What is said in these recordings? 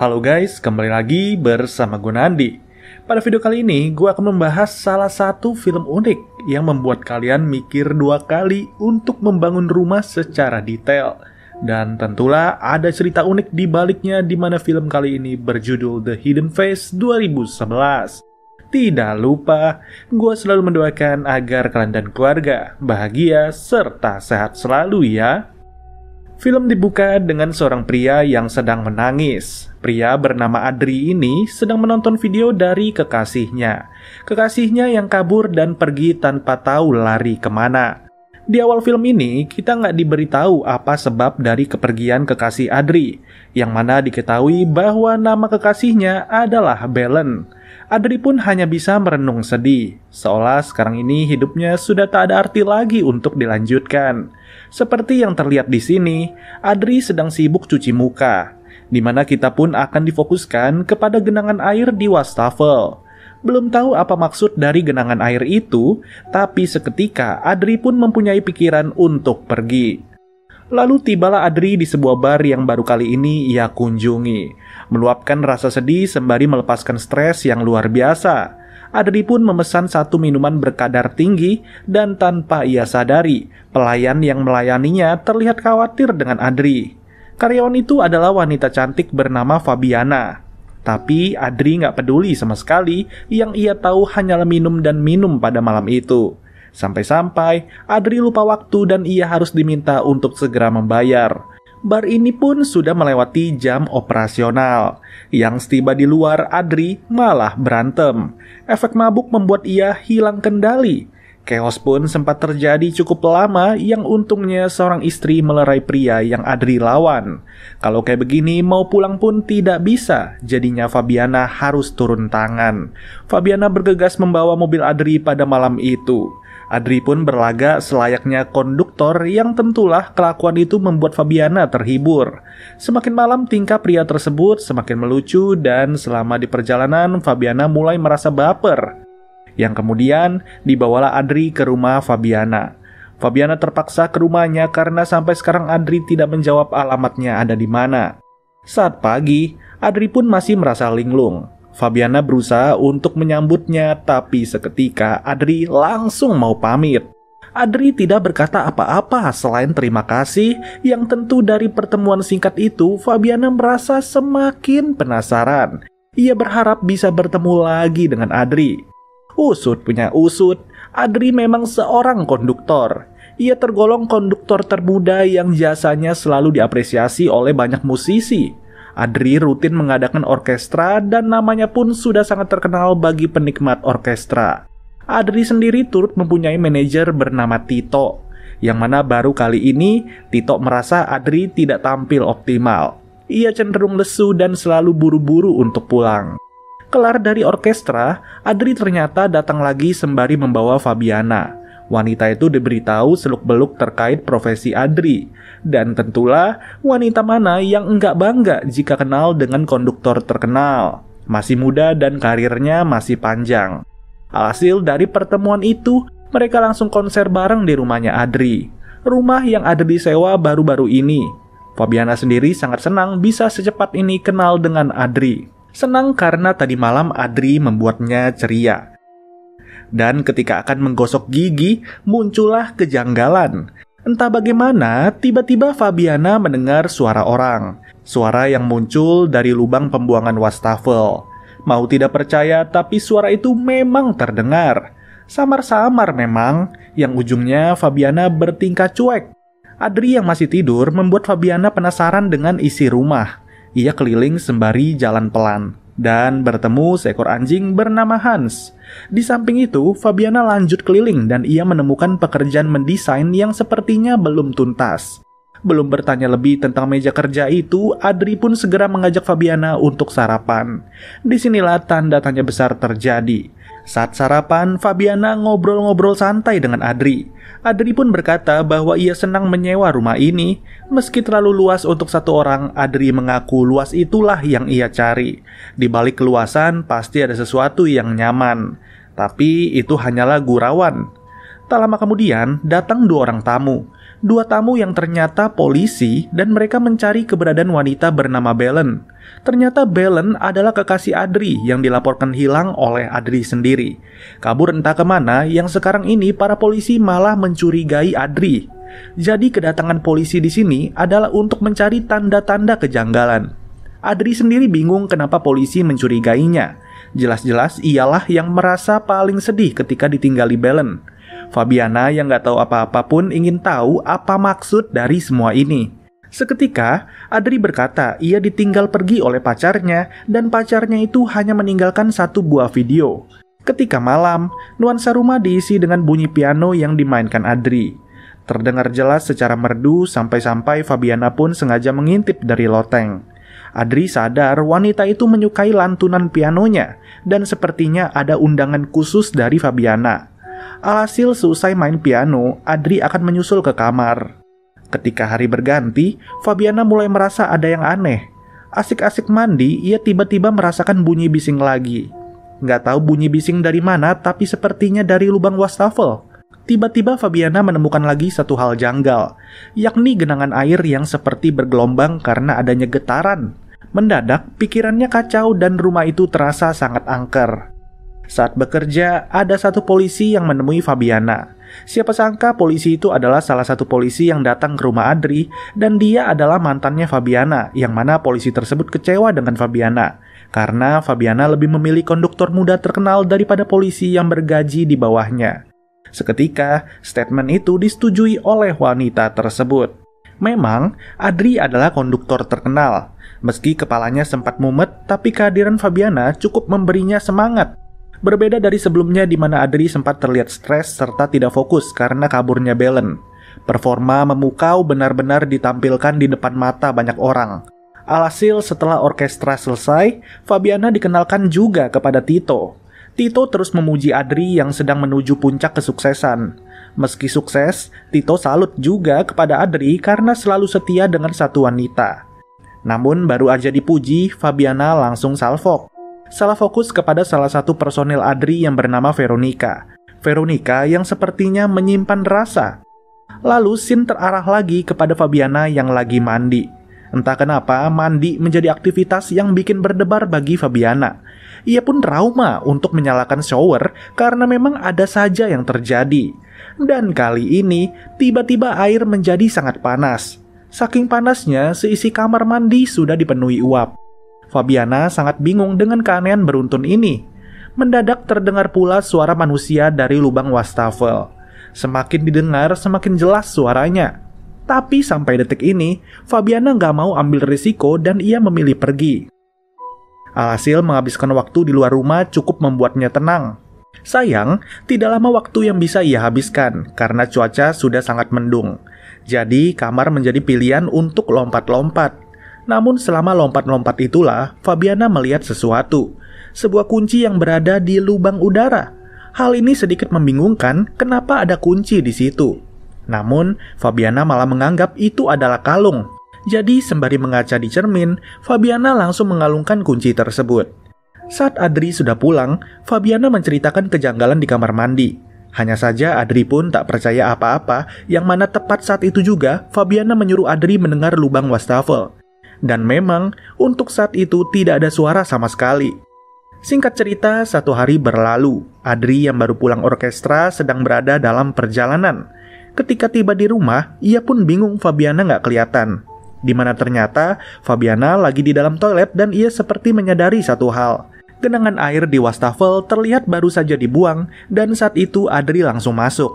Halo guys, kembali lagi bersama gue Nandi. Pada video kali ini, gue akan membahas salah satu film unik yang membuat kalian mikir dua kali untuk membangun rumah secara detail. Dan tentulah ada cerita unik di baliknya di mana film kali ini berjudul The Hidden Face 2011. Tidak lupa, gue selalu mendoakan agar kalian dan keluarga bahagia serta sehat selalu ya. Film dibuka dengan seorang pria yang sedang menangis. Pria bernama Adri ini sedang menonton video dari kekasihnya. Kekasihnya yang kabur dan pergi tanpa tahu lari kemana. Di awal film ini, kita nggak diberitahu apa sebab dari kepergian kekasih Adri, yang mana diketahui bahwa nama kekasihnya adalah Belen. Adri pun hanya bisa merenung sedih, seolah sekarang ini hidupnya sudah tak ada arti lagi untuk dilanjutkan. Seperti yang terlihat di sini, Adri sedang sibuk cuci muka, di mana kita pun akan difokuskan kepada genangan air di wastafel. Belum tahu apa maksud dari genangan air itu, tapi seketika Adri pun mempunyai pikiran untuk pergi. Lalu tibalah Adri di sebuah bar yang baru kali ini ia kunjungi meluapkan rasa sedih sembari melepaskan stres yang luar biasa. Adri pun memesan satu minuman berkadar tinggi dan tanpa ia sadari, pelayan yang melayaninya terlihat khawatir dengan Adri. Karyawan itu adalah wanita cantik bernama Fabiana. Tapi Adri nggak peduli sama sekali, yang ia tahu hanyalah minum dan minum pada malam itu. Sampai-sampai, Adri lupa waktu dan ia harus diminta untuk segera membayar bar ini pun sudah melewati jam operasional. Yang setiba di luar, Adri malah berantem. Efek mabuk membuat ia hilang kendali. Chaos pun sempat terjadi cukup lama yang untungnya seorang istri melerai pria yang Adri lawan. Kalau kayak begini mau pulang pun tidak bisa, jadinya Fabiana harus turun tangan. Fabiana bergegas membawa mobil Adri pada malam itu. Adri pun berlaga selayaknya konduktor yang tentulah kelakuan itu membuat Fabiana terhibur. Semakin malam tingkah pria tersebut semakin melucu dan selama di perjalanan Fabiana mulai merasa baper. Yang kemudian dibawalah Adri ke rumah Fabiana. Fabiana terpaksa ke rumahnya karena sampai sekarang Adri tidak menjawab alamatnya ada di mana. Saat pagi, Adri pun masih merasa linglung. Fabiana berusaha untuk menyambutnya, tapi seketika Adri langsung mau pamit. Adri tidak berkata apa-apa selain terima kasih, yang tentu dari pertemuan singkat itu Fabiana merasa semakin penasaran. Ia berharap bisa bertemu lagi dengan Adri. Usut punya usut, Adri memang seorang konduktor. Ia tergolong konduktor termuda yang jasanya selalu diapresiasi oleh banyak musisi. Adri rutin mengadakan orkestra dan namanya pun sudah sangat terkenal bagi penikmat orkestra. Adri sendiri turut mempunyai manajer bernama Tito, yang mana baru kali ini Tito merasa Adri tidak tampil optimal. Ia cenderung lesu dan selalu buru-buru untuk pulang. Kelar dari orkestra, Adri ternyata datang lagi sembari membawa Fabiana wanita itu diberitahu seluk-beluk terkait profesi Adri. Dan tentulah wanita mana yang enggak bangga jika kenal dengan konduktor terkenal. Masih muda dan karirnya masih panjang. Alhasil dari pertemuan itu, mereka langsung konser bareng di rumahnya Adri. Rumah yang Adri sewa baru-baru ini. Fabiana sendiri sangat senang bisa secepat ini kenal dengan Adri. Senang karena tadi malam Adri membuatnya ceria. Dan ketika akan menggosok gigi, muncullah kejanggalan. Entah bagaimana, tiba-tiba Fabiana mendengar suara orang. Suara yang muncul dari lubang pembuangan wastafel. Mau tidak percaya, tapi suara itu memang terdengar. Samar-samar memang, yang ujungnya Fabiana bertingkah cuek. Adri yang masih tidur membuat Fabiana penasaran dengan isi rumah. Ia keliling sembari jalan pelan dan bertemu seekor anjing bernama Hans. Di samping itu, Fabiana lanjut keliling dan ia menemukan pekerjaan mendesain yang sepertinya belum tuntas. Belum bertanya lebih tentang meja kerja itu, Adri pun segera mengajak Fabiana untuk sarapan. Disinilah tanda tanya besar terjadi. Saat sarapan, Fabiana ngobrol-ngobrol santai dengan Adri. Adri pun berkata bahwa ia senang menyewa rumah ini. Meski terlalu luas untuk satu orang, Adri mengaku luas itulah yang ia cari. Di balik keluasan, pasti ada sesuatu yang nyaman. Tapi itu hanyalah gurauan. Tak lama kemudian, datang dua orang tamu. Dua tamu yang ternyata polisi dan mereka mencari keberadaan wanita bernama Belen. Ternyata Belen adalah kekasih Adri yang dilaporkan hilang oleh Adri sendiri. Kabur entah kemana yang sekarang ini para polisi malah mencurigai Adri. Jadi kedatangan polisi di sini adalah untuk mencari tanda-tanda kejanggalan. Adri sendiri bingung kenapa polisi mencurigainya. Jelas-jelas ialah yang merasa paling sedih ketika ditinggali Belen. Fabiana yang gak tahu apa-apa pun ingin tahu apa maksud dari semua ini. Seketika, Adri berkata ia ditinggal pergi oleh pacarnya dan pacarnya itu hanya meninggalkan satu buah video. Ketika malam, nuansa rumah diisi dengan bunyi piano yang dimainkan Adri. Terdengar jelas secara merdu sampai-sampai Fabiana pun sengaja mengintip dari loteng. Adri sadar wanita itu menyukai lantunan pianonya dan sepertinya ada undangan khusus dari Fabiana. Alhasil selesai main piano, Adri akan menyusul ke kamar. Ketika hari berganti, Fabiana mulai merasa ada yang aneh. Asik-asik mandi, ia tiba-tiba merasakan bunyi bising lagi. Nggak tahu bunyi bising dari mana, tapi sepertinya dari lubang wastafel. Tiba-tiba Fabiana menemukan lagi satu hal janggal, yakni genangan air yang seperti bergelombang karena adanya getaran. Mendadak, pikirannya kacau dan rumah itu terasa sangat angker. Saat bekerja, ada satu polisi yang menemui Fabiana. Siapa sangka polisi itu adalah salah satu polisi yang datang ke rumah Adri dan dia adalah mantannya Fabiana yang mana polisi tersebut kecewa dengan Fabiana karena Fabiana lebih memilih konduktor muda terkenal daripada polisi yang bergaji di bawahnya. Seketika, statement itu disetujui oleh wanita tersebut. Memang, Adri adalah konduktor terkenal. Meski kepalanya sempat mumet, tapi kehadiran Fabiana cukup memberinya semangat Berbeda dari sebelumnya di mana Adri sempat terlihat stres serta tidak fokus karena kaburnya Belen. Performa memukau benar-benar ditampilkan di depan mata banyak orang. Alhasil setelah orkestra selesai, Fabiana dikenalkan juga kepada Tito. Tito terus memuji Adri yang sedang menuju puncak kesuksesan. Meski sukses, Tito salut juga kepada Adri karena selalu setia dengan satu wanita. Namun baru aja dipuji, Fabiana langsung salvok salah fokus kepada salah satu personil Adri yang bernama Veronica. Veronica yang sepertinya menyimpan rasa. Lalu Sin terarah lagi kepada Fabiana yang lagi mandi. Entah kenapa, mandi menjadi aktivitas yang bikin berdebar bagi Fabiana. Ia pun trauma untuk menyalakan shower karena memang ada saja yang terjadi. Dan kali ini, tiba-tiba air menjadi sangat panas. Saking panasnya, seisi kamar mandi sudah dipenuhi uap. Fabiana sangat bingung dengan keanehan beruntun ini. Mendadak terdengar pula suara manusia dari lubang wastafel. Semakin didengar, semakin jelas suaranya. Tapi sampai detik ini, Fabiana nggak mau ambil risiko dan ia memilih pergi. Alhasil menghabiskan waktu di luar rumah cukup membuatnya tenang. Sayang, tidak lama waktu yang bisa ia habiskan karena cuaca sudah sangat mendung. Jadi, kamar menjadi pilihan untuk lompat-lompat. Namun selama lompat-lompat itulah, Fabiana melihat sesuatu. Sebuah kunci yang berada di lubang udara. Hal ini sedikit membingungkan kenapa ada kunci di situ. Namun, Fabiana malah menganggap itu adalah kalung. Jadi, sembari mengaca di cermin, Fabiana langsung mengalungkan kunci tersebut. Saat Adri sudah pulang, Fabiana menceritakan kejanggalan di kamar mandi. Hanya saja Adri pun tak percaya apa-apa, yang mana tepat saat itu juga Fabiana menyuruh Adri mendengar lubang wastafel dan memang untuk saat itu tidak ada suara sama sekali. Singkat cerita, satu hari berlalu. Adri yang baru pulang orkestra sedang berada dalam perjalanan. Ketika tiba di rumah, ia pun bingung Fabiana nggak kelihatan. Dimana ternyata Fabiana lagi di dalam toilet dan ia seperti menyadari satu hal. Genangan air di wastafel terlihat baru saja dibuang dan saat itu Adri langsung masuk.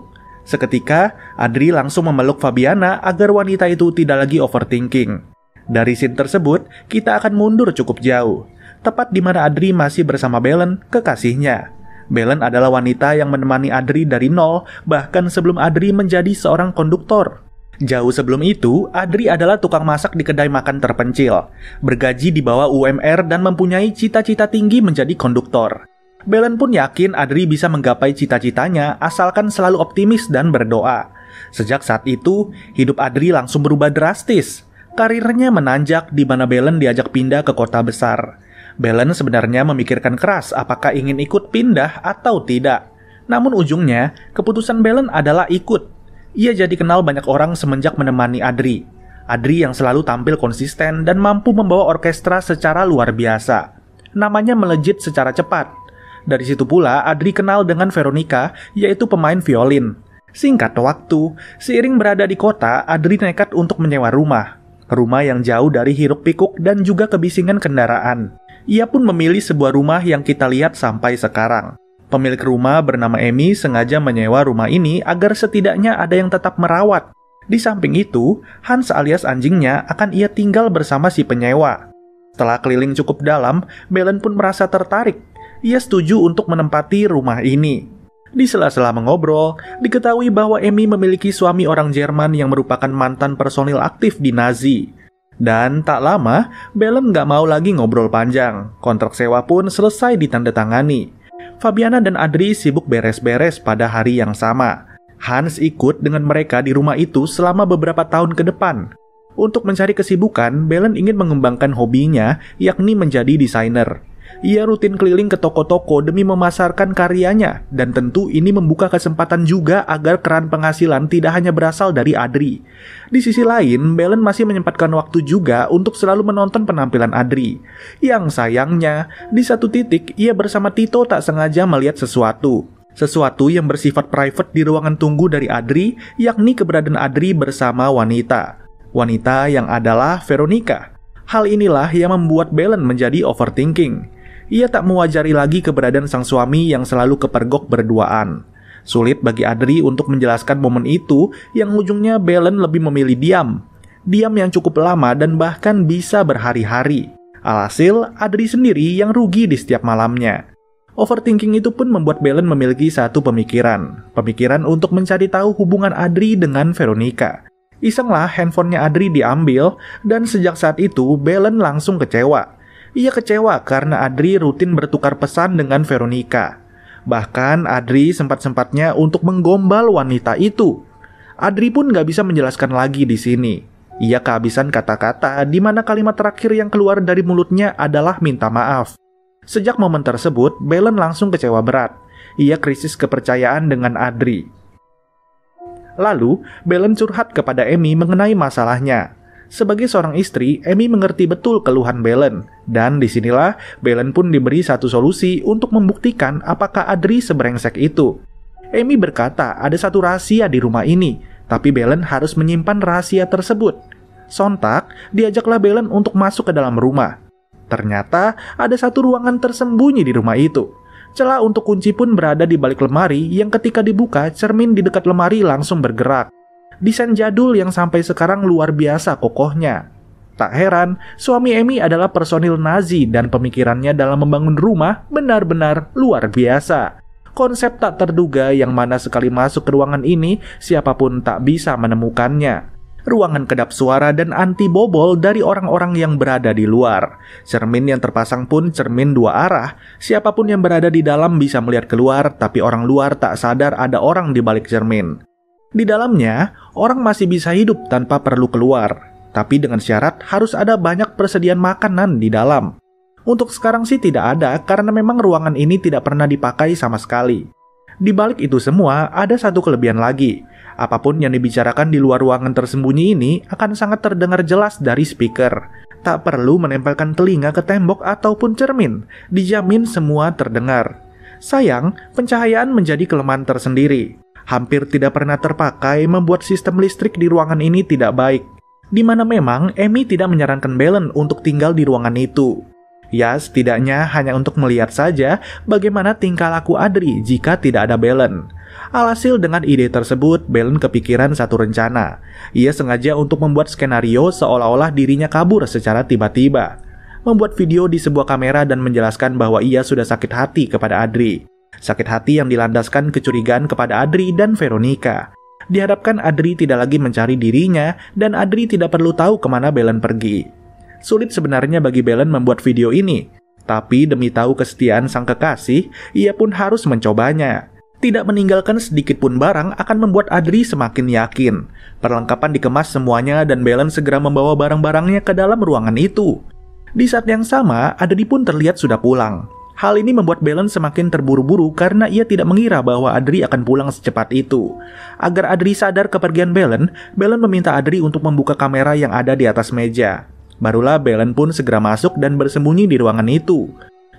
Seketika, Adri langsung memeluk Fabiana agar wanita itu tidak lagi overthinking. Dari scene tersebut, kita akan mundur cukup jauh, tepat di mana Adri masih bersama Belen, kekasihnya. Belen adalah wanita yang menemani Adri dari nol, bahkan sebelum Adri menjadi seorang konduktor. Jauh sebelum itu, Adri adalah tukang masak di kedai makan terpencil, bergaji di bawah UMR dan mempunyai cita-cita tinggi menjadi konduktor. Belen pun yakin Adri bisa menggapai cita-citanya asalkan selalu optimis dan berdoa. Sejak saat itu, hidup Adri langsung berubah drastis. Karirnya menanjak di mana Belen diajak pindah ke kota besar. Belen sebenarnya memikirkan keras apakah ingin ikut pindah atau tidak. Namun ujungnya, keputusan Belen adalah ikut. Ia jadi kenal banyak orang semenjak menemani Adri. Adri yang selalu tampil konsisten dan mampu membawa orkestra secara luar biasa. Namanya melejit secara cepat. Dari situ pula Adri kenal dengan Veronica, yaitu pemain violin. Singkat waktu, seiring berada di kota, Adri nekat untuk menyewa rumah rumah yang jauh dari hiruk-pikuk dan juga kebisingan kendaraan. Ia pun memilih sebuah rumah yang kita lihat sampai sekarang. Pemilik rumah bernama Emi sengaja menyewa rumah ini agar setidaknya ada yang tetap merawat. Di samping itu, Hans alias anjingnya akan ia tinggal bersama si penyewa. Setelah keliling cukup dalam, Belen pun merasa tertarik. Ia setuju untuk menempati rumah ini. Di sela-sela mengobrol, diketahui bahwa Emmy memiliki suami orang Jerman yang merupakan mantan personil aktif di Nazi. Dan tak lama, Belen nggak mau lagi ngobrol panjang. Kontrak sewa pun selesai ditandatangani. Fabiana dan Adri sibuk beres-beres pada hari yang sama. Hans ikut dengan mereka di rumah itu selama beberapa tahun ke depan. Untuk mencari kesibukan, Belen ingin mengembangkan hobinya, yakni menjadi desainer. Ia rutin keliling ke toko-toko demi memasarkan karyanya, dan tentu ini membuka kesempatan juga agar keran penghasilan tidak hanya berasal dari Adri. Di sisi lain, Belen masih menyempatkan waktu juga untuk selalu menonton penampilan Adri. Yang sayangnya, di satu titik ia bersama Tito tak sengaja melihat sesuatu, sesuatu yang bersifat private di ruangan tunggu dari Adri, yakni keberadaan Adri bersama wanita. Wanita yang adalah Veronica. Hal inilah yang membuat Belen menjadi overthinking. Ia tak mewajari lagi keberadaan sang suami yang selalu kepergok berduaan. Sulit bagi Adri untuk menjelaskan momen itu yang ujungnya Belen lebih memilih diam. Diam yang cukup lama dan bahkan bisa berhari-hari. Alhasil, Adri sendiri yang rugi di setiap malamnya. Overthinking itu pun membuat Belen memiliki satu pemikiran. Pemikiran untuk mencari tahu hubungan Adri dengan Veronica. Isenglah handphonenya Adri diambil, dan sejak saat itu Belen langsung kecewa. Ia kecewa karena Adri rutin bertukar pesan dengan Veronica. Bahkan Adri sempat-sempatnya untuk menggombal wanita itu. Adri pun gak bisa menjelaskan lagi di sini. Ia kehabisan kata-kata di mana kalimat terakhir yang keluar dari mulutnya adalah minta maaf. Sejak momen tersebut, Belen langsung kecewa berat. Ia krisis kepercayaan dengan Adri. Lalu, Belen curhat kepada Emmy mengenai masalahnya. Sebagai seorang istri, Emmy mengerti betul keluhan Belen, dan disinilah Belen pun diberi satu solusi untuk membuktikan apakah Adri seberengsek itu. Emmy berkata ada satu rahasia di rumah ini, tapi Belen harus menyimpan rahasia tersebut. Sontak, diajaklah Belen untuk masuk ke dalam rumah. Ternyata ada satu ruangan tersembunyi di rumah itu. Celah untuk kunci pun berada di balik lemari yang ketika dibuka cermin di dekat lemari langsung bergerak. Desain jadul yang sampai sekarang luar biasa kokohnya. Tak heran, suami Emmy adalah personil Nazi dan pemikirannya dalam membangun rumah benar-benar luar biasa. Konsep tak terduga yang mana sekali masuk ke ruangan ini, siapapun tak bisa menemukannya. Ruangan kedap suara dan anti bobol dari orang-orang yang berada di luar. Cermin yang terpasang pun cermin dua arah. Siapapun yang berada di dalam bisa melihat keluar, tapi orang luar tak sadar ada orang di balik cermin. Di dalamnya, orang masih bisa hidup tanpa perlu keluar, tapi dengan syarat harus ada banyak persediaan makanan di dalam. Untuk sekarang sih tidak ada karena memang ruangan ini tidak pernah dipakai sama sekali. Di balik itu semua, ada satu kelebihan lagi. Apapun yang dibicarakan di luar ruangan tersembunyi ini akan sangat terdengar jelas dari speaker. Tak perlu menempelkan telinga ke tembok ataupun cermin, dijamin semua terdengar. Sayang, pencahayaan menjadi kelemahan tersendiri hampir tidak pernah terpakai membuat sistem listrik di ruangan ini tidak baik, di mana memang Emmy tidak menyarankan Belen untuk tinggal di ruangan itu. Ya, setidaknya hanya untuk melihat saja bagaimana tingkah laku Adri jika tidak ada Belen. Alhasil dengan ide tersebut, Belen kepikiran satu rencana. Ia sengaja untuk membuat skenario seolah-olah dirinya kabur secara tiba-tiba. Membuat video di sebuah kamera dan menjelaskan bahwa ia sudah sakit hati kepada Adri. Sakit hati yang dilandaskan kecurigaan kepada Adri dan Veronica. Diharapkan Adri tidak lagi mencari dirinya dan Adri tidak perlu tahu kemana Belen pergi. Sulit sebenarnya bagi Belen membuat video ini, tapi demi tahu kesetiaan sang kekasih, ia pun harus mencobanya. Tidak meninggalkan sedikit pun barang akan membuat Adri semakin yakin. Perlengkapan dikemas semuanya dan Belen segera membawa barang-barangnya ke dalam ruangan itu. Di saat yang sama, Adri pun terlihat sudah pulang. Hal ini membuat Belen semakin terburu-buru karena ia tidak mengira bahwa Adri akan pulang secepat itu. Agar Adri sadar kepergian Belen, Belen meminta Adri untuk membuka kamera yang ada di atas meja. Barulah Belen pun segera masuk dan bersembunyi di ruangan itu.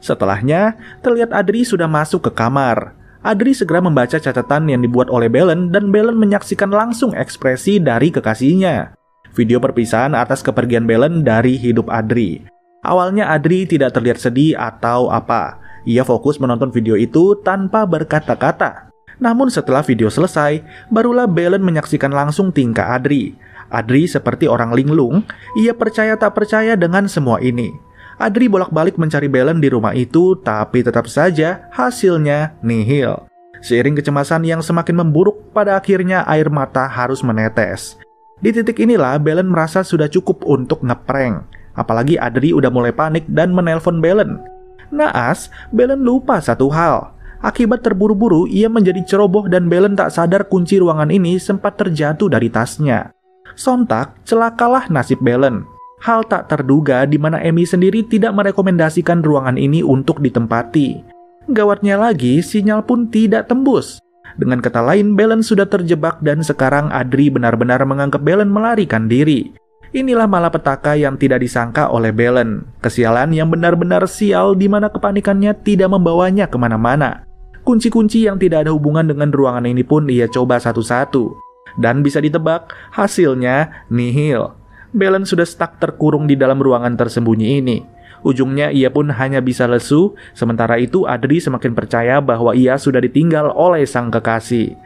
Setelahnya, terlihat Adri sudah masuk ke kamar. Adri segera membaca catatan yang dibuat oleh Belen dan Belen menyaksikan langsung ekspresi dari kekasihnya. Video perpisahan atas kepergian Belen dari hidup Adri. Awalnya Adri tidak terlihat sedih atau apa. Ia fokus menonton video itu tanpa berkata-kata. Namun setelah video selesai, barulah Belen menyaksikan langsung tingkah Adri. Adri seperti orang linglung, ia percaya tak percaya dengan semua ini. Adri bolak-balik mencari Belen di rumah itu, tapi tetap saja hasilnya nihil. Seiring kecemasan yang semakin memburuk, pada akhirnya air mata harus menetes. Di titik inilah Belen merasa sudah cukup untuk ngeprank. Apalagi Adri udah mulai panik dan menelpon Belen. Naas, Belen lupa satu hal. Akibat terburu-buru, ia menjadi ceroboh dan Belen tak sadar kunci ruangan ini sempat terjatuh dari tasnya. Sontak, celakalah nasib Belen. Hal tak terduga di mana Emmy sendiri tidak merekomendasikan ruangan ini untuk ditempati. Gawatnya lagi, sinyal pun tidak tembus. Dengan kata lain, Belen sudah terjebak dan sekarang Adri benar-benar menganggap Belen melarikan diri. Inilah malapetaka yang tidak disangka oleh Belen. Kesialan yang benar-benar sial di mana kepanikannya tidak membawanya kemana-mana. Kunci-kunci yang tidak ada hubungan dengan ruangan ini pun ia coba satu-satu. Dan bisa ditebak, hasilnya nihil. Belen sudah stuck terkurung di dalam ruangan tersembunyi ini. Ujungnya ia pun hanya bisa lesu, sementara itu Adri semakin percaya bahwa ia sudah ditinggal oleh sang kekasih.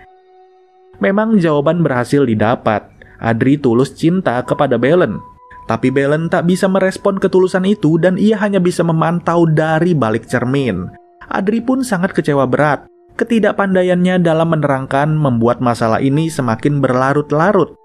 Memang jawaban berhasil didapat, Adri tulus cinta kepada Belen. Tapi Belen tak bisa merespon ketulusan itu dan ia hanya bisa memantau dari balik cermin. Adri pun sangat kecewa berat. Ketidakpandaiannya dalam menerangkan membuat masalah ini semakin berlarut-larut.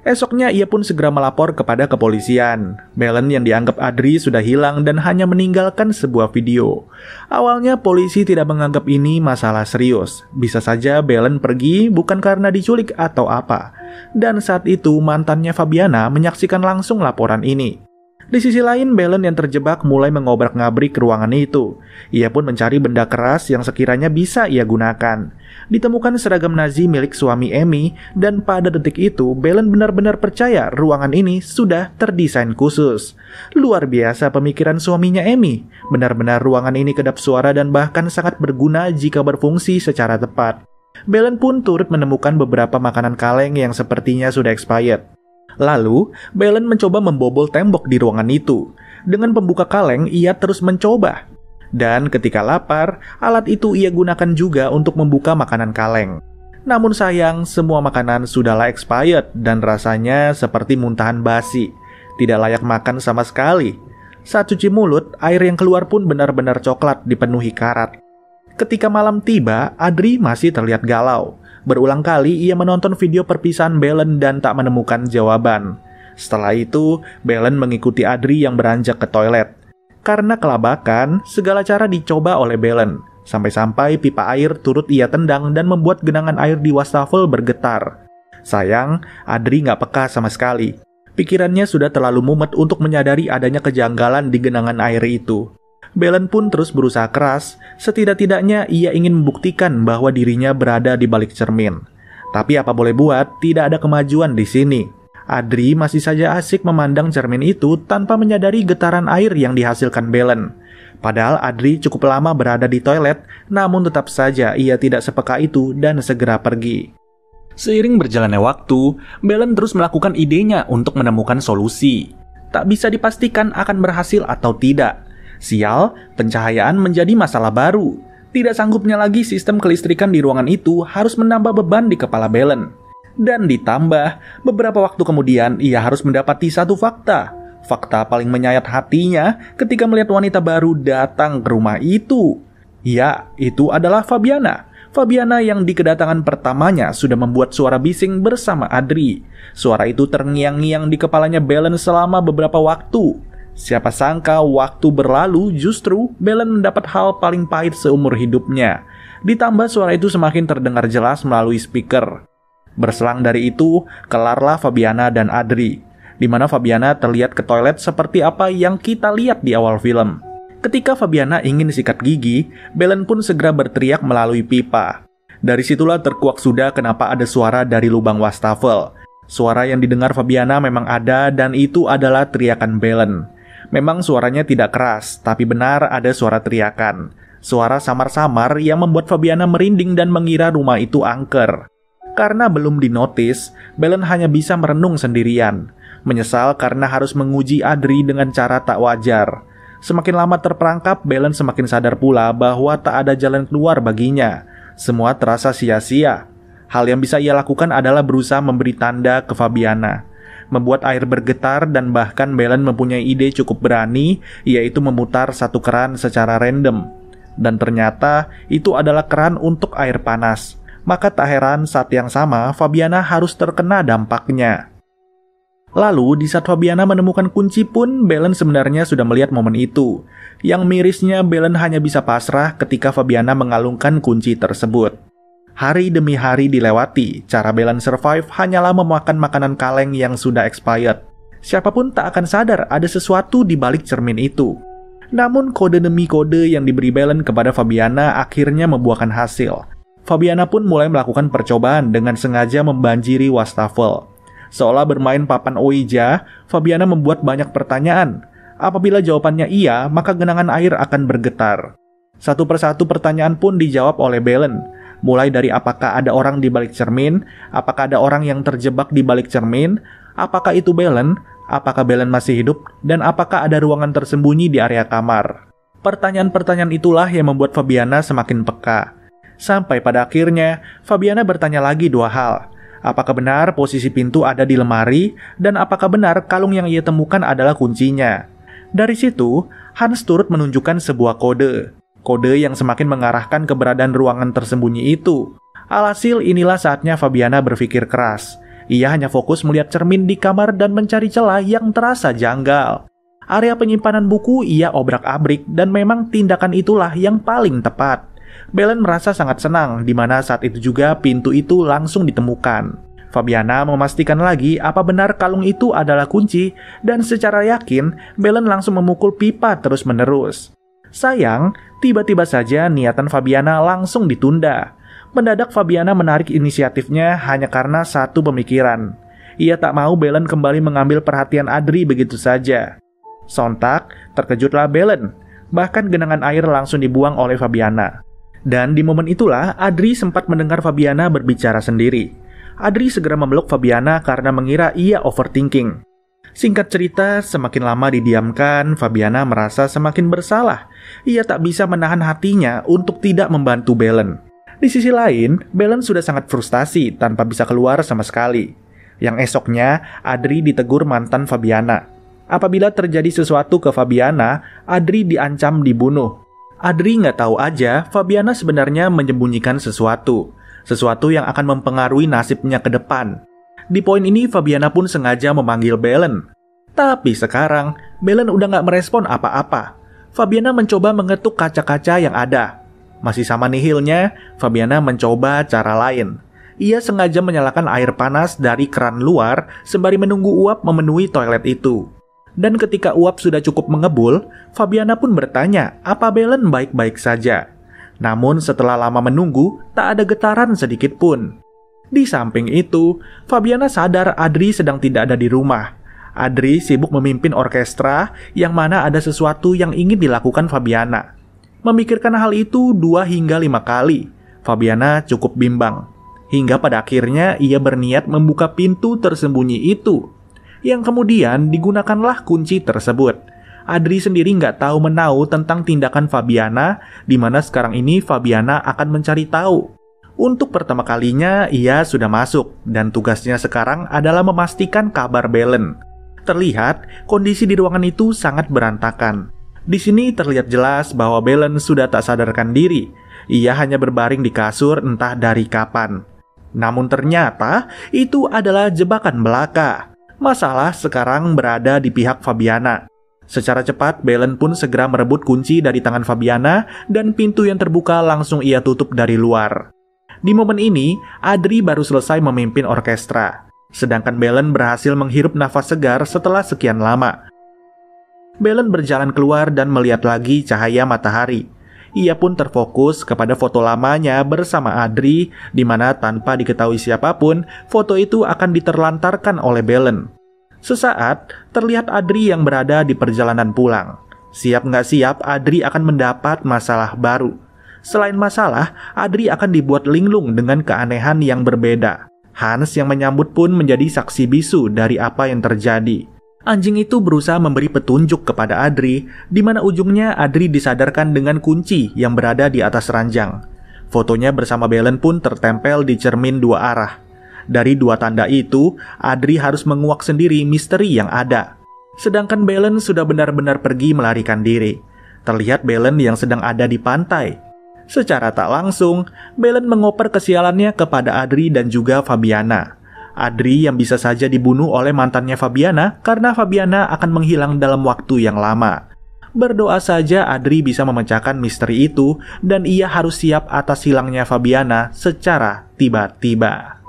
Esoknya ia pun segera melapor kepada kepolisian. Melon yang dianggap Adri sudah hilang dan hanya meninggalkan sebuah video. Awalnya polisi tidak menganggap ini masalah serius. Bisa saja Belen pergi bukan karena diculik atau apa. Dan saat itu mantannya Fabiana menyaksikan langsung laporan ini. Di sisi lain, Belen yang terjebak mulai mengobrak-ngabrik ruangan itu. Ia pun mencari benda keras yang sekiranya bisa ia gunakan. Ditemukan seragam Nazi milik suami Emmy, dan pada detik itu, Belen benar-benar percaya ruangan ini sudah terdesain khusus. Luar biasa pemikiran suaminya Emmy. Benar-benar ruangan ini kedap suara dan bahkan sangat berguna jika berfungsi secara tepat. Belen pun turut menemukan beberapa makanan kaleng yang sepertinya sudah expired. Lalu, Belen mencoba membobol tembok di ruangan itu. Dengan pembuka kaleng, ia terus mencoba. Dan ketika lapar, alat itu ia gunakan juga untuk membuka makanan kaleng. Namun sayang, semua makanan sudahlah expired dan rasanya seperti muntahan basi. Tidak layak makan sama sekali. Saat cuci mulut, air yang keluar pun benar-benar coklat dipenuhi karat. Ketika malam tiba, Adri masih terlihat galau. Berulang kali ia menonton video perpisahan Belen dan tak menemukan jawaban. Setelah itu, Belen mengikuti Adri yang beranjak ke toilet. Karena kelabakan, segala cara dicoba oleh Belen. Sampai-sampai pipa air turut ia tendang dan membuat genangan air di wastafel bergetar. Sayang, Adri nggak peka sama sekali. Pikirannya sudah terlalu mumet untuk menyadari adanya kejanggalan di genangan air itu. Belen pun terus berusaha keras, setidak-tidaknya ia ingin membuktikan bahwa dirinya berada di balik cermin. Tapi apa boleh buat, tidak ada kemajuan di sini. Adri masih saja asik memandang cermin itu tanpa menyadari getaran air yang dihasilkan Belen. Padahal Adri cukup lama berada di toilet, namun tetap saja ia tidak sepeka itu dan segera pergi. Seiring berjalannya waktu, Belen terus melakukan idenya untuk menemukan solusi. Tak bisa dipastikan akan berhasil atau tidak, Sial, pencahayaan menjadi masalah baru. Tidak sanggupnya lagi sistem kelistrikan di ruangan itu harus menambah beban di kepala Belen. Dan ditambah, beberapa waktu kemudian ia harus mendapati satu fakta. Fakta paling menyayat hatinya ketika melihat wanita baru datang ke rumah itu. Ya, itu adalah Fabiana. Fabiana yang di kedatangan pertamanya sudah membuat suara bising bersama Adri. Suara itu terngiang-ngiang di kepalanya Belen selama beberapa waktu. Siapa sangka waktu berlalu justru Belen mendapat hal paling pahit seumur hidupnya. Ditambah suara itu semakin terdengar jelas melalui speaker. Berselang dari itu, kelarlah Fabiana dan Adri, di mana Fabiana terlihat ke toilet seperti apa yang kita lihat di awal film. Ketika Fabiana ingin sikat gigi, Belen pun segera berteriak melalui pipa. Dari situlah terkuak sudah kenapa ada suara dari lubang wastafel. Suara yang didengar Fabiana memang ada dan itu adalah teriakan Belen. Memang suaranya tidak keras, tapi benar ada suara teriakan. Suara samar-samar yang membuat Fabiana merinding dan mengira rumah itu angker. Karena belum dinotis, Belen hanya bisa merenung sendirian. Menyesal karena harus menguji Adri dengan cara tak wajar. Semakin lama terperangkap, Belen semakin sadar pula bahwa tak ada jalan keluar baginya. Semua terasa sia-sia. Hal yang bisa ia lakukan adalah berusaha memberi tanda ke Fabiana membuat air bergetar dan bahkan Belen mempunyai ide cukup berani, yaitu memutar satu keran secara random. Dan ternyata itu adalah keran untuk air panas. Maka tak heran saat yang sama Fabiana harus terkena dampaknya. Lalu, di saat Fabiana menemukan kunci pun, Belen sebenarnya sudah melihat momen itu. Yang mirisnya, Belen hanya bisa pasrah ketika Fabiana mengalungkan kunci tersebut. Hari demi hari dilewati, cara Belan survive hanyalah memakan makanan kaleng yang sudah expired. Siapapun tak akan sadar ada sesuatu di balik cermin itu. Namun kode demi kode yang diberi Belen kepada Fabiana akhirnya membuahkan hasil. Fabiana pun mulai melakukan percobaan dengan sengaja membanjiri wastafel. Seolah bermain papan Ouija, Fabiana membuat banyak pertanyaan. Apabila jawabannya iya, maka genangan air akan bergetar. Satu persatu pertanyaan pun dijawab oleh Belen, mulai dari apakah ada orang di balik cermin, apakah ada orang yang terjebak di balik cermin, apakah itu Belen, apakah Belen masih hidup, dan apakah ada ruangan tersembunyi di area kamar. Pertanyaan-pertanyaan itulah yang membuat Fabiana semakin peka. Sampai pada akhirnya, Fabiana bertanya lagi dua hal. Apakah benar posisi pintu ada di lemari, dan apakah benar kalung yang ia temukan adalah kuncinya. Dari situ, Hans turut menunjukkan sebuah kode. Kode yang semakin mengarahkan keberadaan ruangan tersembunyi itu. Alhasil inilah saatnya Fabiana berpikir keras. Ia hanya fokus melihat cermin di kamar dan mencari celah yang terasa janggal. Area penyimpanan buku ia obrak-abrik dan memang tindakan itulah yang paling tepat. Belen merasa sangat senang di mana saat itu juga pintu itu langsung ditemukan. Fabiana memastikan lagi apa benar kalung itu adalah kunci dan secara yakin Belen langsung memukul pipa terus-menerus. Sayang, tiba-tiba saja niatan Fabiana langsung ditunda. Mendadak Fabiana menarik inisiatifnya hanya karena satu pemikiran. Ia tak mau Belen kembali mengambil perhatian Adri begitu saja. Sontak, terkejutlah Belen. Bahkan genangan air langsung dibuang oleh Fabiana. Dan di momen itulah Adri sempat mendengar Fabiana berbicara sendiri. Adri segera memeluk Fabiana karena mengira ia overthinking. Singkat cerita, semakin lama didiamkan, Fabiana merasa semakin bersalah. Ia tak bisa menahan hatinya untuk tidak membantu Belen. Di sisi lain, Belen sudah sangat frustasi tanpa bisa keluar sama sekali. Yang esoknya, Adri ditegur mantan Fabiana. Apabila terjadi sesuatu ke Fabiana, Adri diancam dibunuh. Adri nggak tahu aja Fabiana sebenarnya menyembunyikan sesuatu. Sesuatu yang akan mempengaruhi nasibnya ke depan. Di poin ini Fabiana pun sengaja memanggil Belen. Tapi sekarang, Belen udah nggak merespon apa-apa. Fabiana mencoba mengetuk kaca-kaca yang ada. Masih sama nihilnya, Fabiana mencoba cara lain. Ia sengaja menyalakan air panas dari keran luar sembari menunggu uap memenuhi toilet itu. Dan ketika uap sudah cukup mengebul, Fabiana pun bertanya apa Belen baik-baik saja. Namun setelah lama menunggu, tak ada getaran sedikit pun. Di samping itu, Fabiana sadar Adri sedang tidak ada di rumah. Adri sibuk memimpin orkestra yang mana ada sesuatu yang ingin dilakukan Fabiana. Memikirkan hal itu dua hingga lima kali, Fabiana cukup bimbang. Hingga pada akhirnya ia berniat membuka pintu tersembunyi itu. Yang kemudian digunakanlah kunci tersebut. Adri sendiri nggak tahu menau tentang tindakan Fabiana, di mana sekarang ini Fabiana akan mencari tahu untuk pertama kalinya, ia sudah masuk, dan tugasnya sekarang adalah memastikan kabar Belen. Terlihat, kondisi di ruangan itu sangat berantakan. Di sini terlihat jelas bahwa Belen sudah tak sadarkan diri. Ia hanya berbaring di kasur entah dari kapan. Namun ternyata, itu adalah jebakan belaka. Masalah sekarang berada di pihak Fabiana. Secara cepat, Belen pun segera merebut kunci dari tangan Fabiana dan pintu yang terbuka langsung ia tutup dari luar. Di momen ini, Adri baru selesai memimpin orkestra, sedangkan Belen berhasil menghirup nafas segar setelah sekian lama. Belen berjalan keluar dan melihat lagi cahaya matahari. Ia pun terfokus kepada foto lamanya bersama Adri, di mana tanpa diketahui siapapun, foto itu akan diterlantarkan oleh Belen. Sesaat, terlihat Adri yang berada di perjalanan pulang. Siap nggak siap, Adri akan mendapat masalah baru. Selain masalah, Adri akan dibuat linglung dengan keanehan yang berbeda. Hans yang menyambut pun menjadi saksi bisu dari apa yang terjadi. Anjing itu berusaha memberi petunjuk kepada Adri, di mana ujungnya Adri disadarkan dengan kunci yang berada di atas ranjang. Fotonya bersama Belen pun tertempel di cermin dua arah. Dari dua tanda itu, Adri harus menguak sendiri misteri yang ada. Sedangkan Belen sudah benar-benar pergi melarikan diri. Terlihat Belen yang sedang ada di pantai, Secara tak langsung, Belen mengoper kesialannya kepada Adri dan juga Fabiana. Adri yang bisa saja dibunuh oleh mantannya Fabiana karena Fabiana akan menghilang dalam waktu yang lama. Berdoa saja Adri bisa memecahkan misteri itu dan ia harus siap atas hilangnya Fabiana secara tiba-tiba.